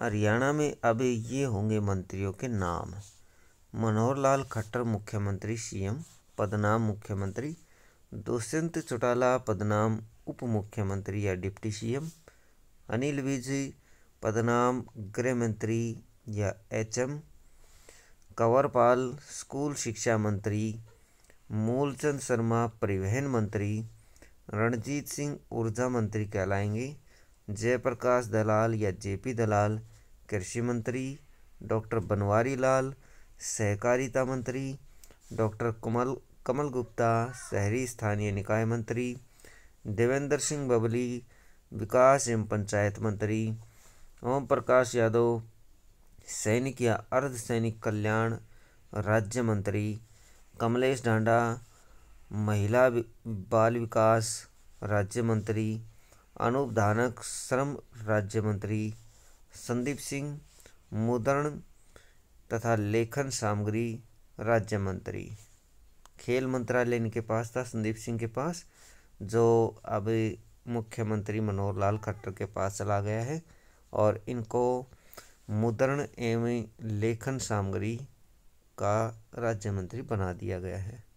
हरियाणा में अब ये होंगे मंत्रियों के नाम मनोहर लाल खट्टर मुख्यमंत्री सीएम पदनाम मुख्यमंत्री दुष्यंत चौटाला पदनाम उप मुख्यमंत्री या डिप्टी सीएम अनिल विज पदनाम गृह मंत्री या एचएम कंवरपाल स्कूल शिक्षा मंत्री मूलचंद शर्मा परिवहन मंत्री रणजीत सिंह ऊर्जा मंत्री कहलाएंगे जयप्रकाश दलाल या जेपी दलाल कृषि मंत्री डॉक्टर बनवारी लाल सहकारिता मंत्री डॉक्टर कमल कमल गुप्ता शहरी स्थानीय निकाय मंत्री देवेंद्र सिंह बबली विकास एवं पंचायत मंत्री ओम प्रकाश यादव सैनिक या अर्ध सैनिक कल्याण राज्य मंत्री कमलेश डांडा महिला बाल विकास राज्य मंत्री अनुपधानक श्रम राज्य मंत्री संदीप सिंह मुद्रण तथा लेखन सामग्री राज्य मंत्री खेल मंत्रालय इनके पास था संदीप सिंह के पास जो अब मुख्यमंत्री मनोहर लाल खट्टर के पास चला गया है और इनको मुद्रण एवं लेखन सामग्री का राज्य मंत्री बना दिया गया है